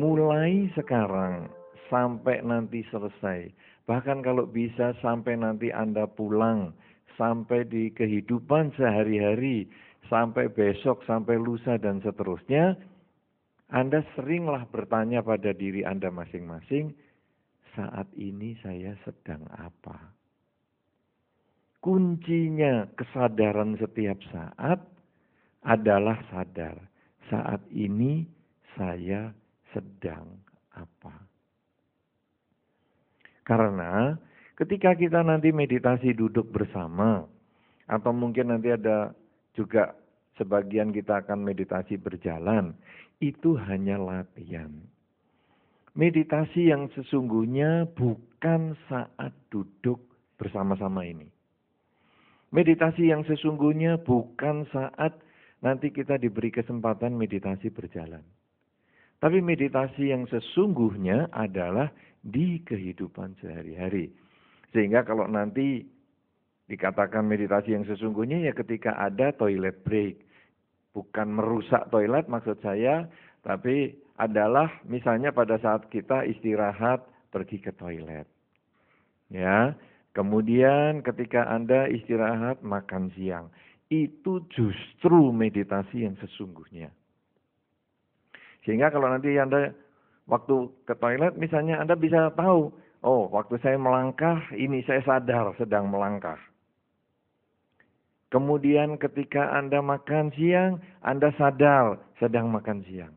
mulai sekarang sampai nanti selesai. Bahkan kalau bisa sampai nanti Anda pulang, sampai di kehidupan sehari-hari, sampai besok, sampai lusa dan seterusnya, Anda seringlah bertanya pada diri Anda masing-masing, saat ini saya sedang apa? Kuncinya kesadaran setiap saat adalah sadar. Saat ini saya sedang apa. Karena ketika kita nanti meditasi duduk bersama, atau mungkin nanti ada juga sebagian kita akan meditasi berjalan, itu hanya latihan. Meditasi yang sesungguhnya bukan saat duduk bersama-sama ini. Meditasi yang sesungguhnya bukan saat nanti kita diberi kesempatan meditasi berjalan. Tapi meditasi yang sesungguhnya adalah di kehidupan sehari-hari. Sehingga kalau nanti dikatakan meditasi yang sesungguhnya ya ketika ada toilet break. Bukan merusak toilet maksud saya, tapi adalah misalnya pada saat kita istirahat pergi ke toilet. Ya, kemudian ketika Anda istirahat makan siang, itu justru meditasi yang sesungguhnya. Sehingga kalau nanti Anda waktu ke toilet misalnya Anda bisa tahu, oh waktu saya melangkah ini saya sadar sedang melangkah. Kemudian ketika Anda makan siang, Anda sadar sedang makan siang.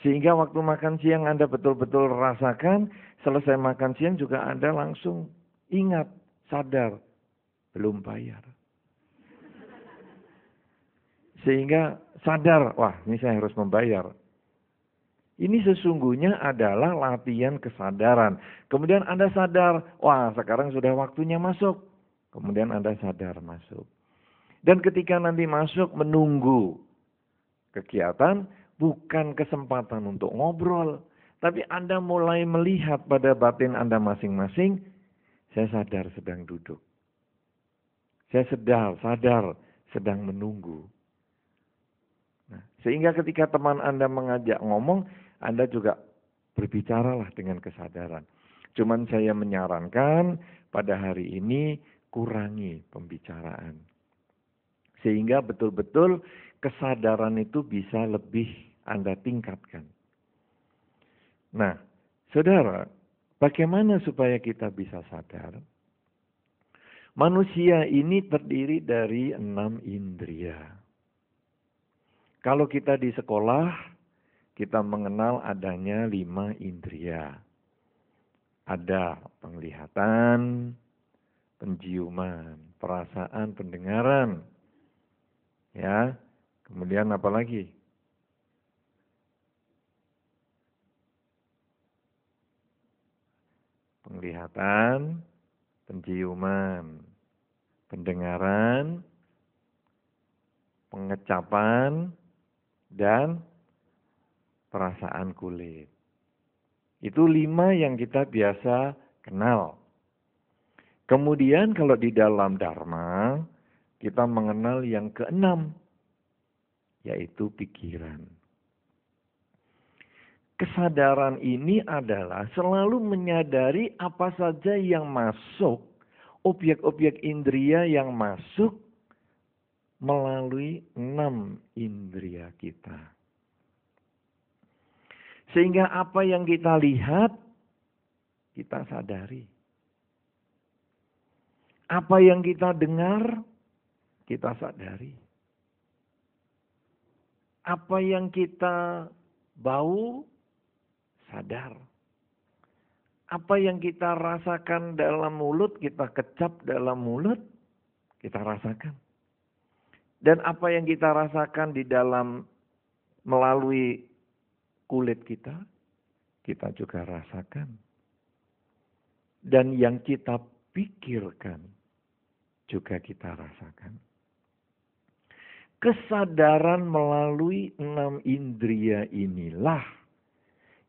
Sehingga waktu makan siang Anda betul-betul rasakan, selesai makan siang juga Anda langsung ingat, sadar, belum bayar. Sehingga sadar, wah ini saya harus membayar. Ini sesungguhnya adalah latihan kesadaran. Kemudian Anda sadar, wah sekarang sudah waktunya masuk. Kemudian Anda sadar masuk. Dan ketika nanti masuk menunggu kegiatan, bukan kesempatan untuk ngobrol. Tapi Anda mulai melihat pada batin Anda masing-masing, saya sadar sedang duduk. Saya sedar, sadar sedang menunggu. Sehingga ketika teman Anda mengajak ngomong, Anda juga berbicaralah dengan kesadaran. Cuman saya menyarankan pada hari ini kurangi pembicaraan. Sehingga betul-betul kesadaran itu bisa lebih Anda tingkatkan. Nah, saudara, bagaimana supaya kita bisa sadar? Manusia ini terdiri dari enam indria. Kalau kita di sekolah, kita mengenal adanya lima indria. Ada penglihatan, penciuman, perasaan, pendengaran. Ya. Kemudian apa lagi? Penglihatan, penciuman, pendengaran, pengecapan, dan perasaan kulit. Itu lima yang kita biasa kenal. Kemudian kalau di dalam Dharma, kita mengenal yang keenam, yaitu pikiran. Kesadaran ini adalah selalu menyadari apa saja yang masuk, objek-objek indria yang masuk melalui enam indria kita. Sehingga apa yang kita lihat, kita sadari. Apa yang kita dengar, kita sadari. Apa yang kita bau, sadar. Apa yang kita rasakan dalam mulut, kita kecap dalam mulut, kita rasakan dan apa yang kita rasakan di dalam melalui kulit kita, kita juga rasakan. Dan yang kita pikirkan juga kita rasakan. Kesadaran melalui enam indria inilah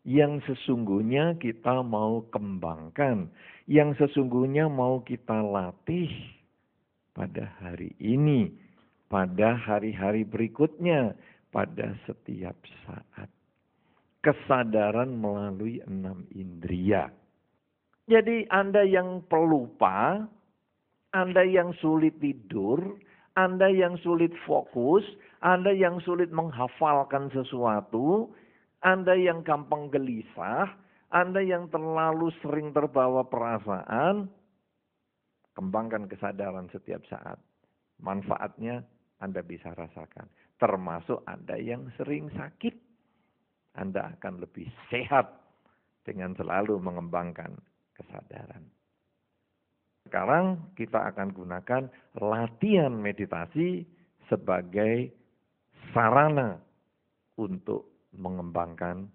yang sesungguhnya kita mau kembangkan, yang sesungguhnya mau kita latih pada hari ini pada hari-hari berikutnya, pada setiap saat. Kesadaran melalui enam indria. Jadi Anda yang pelupa, Anda yang sulit tidur, Anda yang sulit fokus, Anda yang sulit menghafalkan sesuatu, Anda yang gampang gelisah, Anda yang terlalu sering terbawa perasaan, kembangkan kesadaran setiap saat. Manfaatnya anda bisa rasakan. Termasuk Anda yang sering sakit. Anda akan lebih sehat dengan selalu mengembangkan kesadaran. Sekarang kita akan gunakan latihan meditasi sebagai sarana untuk mengembangkan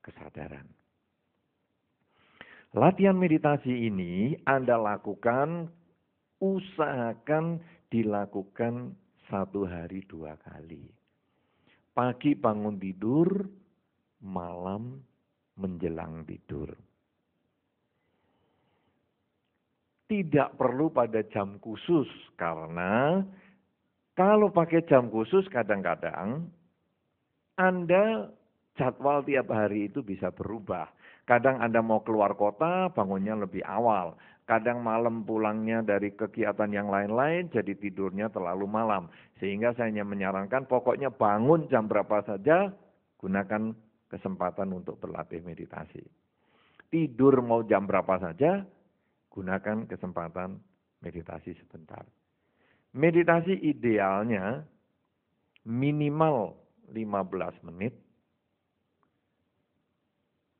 kesadaran. Latihan meditasi ini Anda lakukan, usahakan dilakukan satu hari dua kali. Pagi bangun tidur, malam menjelang tidur. Tidak perlu pada jam khusus karena kalau pakai jam khusus kadang-kadang Anda jadwal tiap hari itu bisa berubah. Kadang Anda mau keluar kota, bangunnya lebih awal kadang malam pulangnya dari kegiatan yang lain-lain jadi tidurnya terlalu malam. Sehingga saya hanya menyarankan pokoknya bangun jam berapa saja gunakan kesempatan untuk berlatih meditasi. Tidur mau jam berapa saja gunakan kesempatan meditasi sebentar. Meditasi idealnya minimal 15 menit,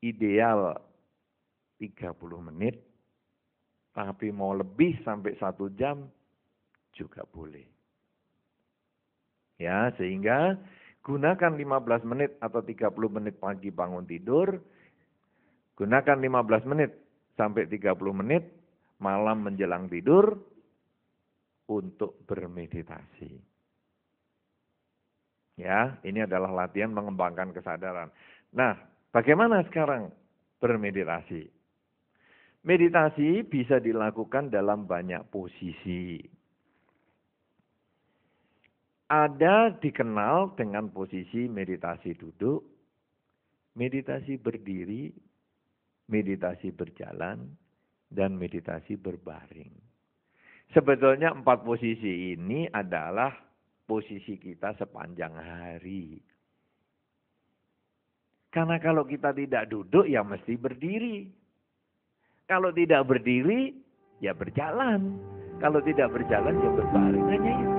ideal 30 menit, tapi mau lebih sampai satu jam juga boleh. Ya, sehingga gunakan 15 menit atau 30 menit pagi bangun tidur, gunakan 15 menit sampai 30 menit malam menjelang tidur untuk bermeditasi. Ya, ini adalah latihan mengembangkan kesadaran. Nah, bagaimana sekarang bermeditasi? Meditasi bisa dilakukan dalam banyak posisi. Ada dikenal dengan posisi meditasi duduk, meditasi berdiri, meditasi berjalan, dan meditasi berbaring. Sebetulnya empat posisi ini adalah posisi kita sepanjang hari. Karena kalau kita tidak duduk ya mesti berdiri. Kalau tidak berdiri, ya berjalan. Kalau tidak berjalan, ya berbaring. Hanya itu.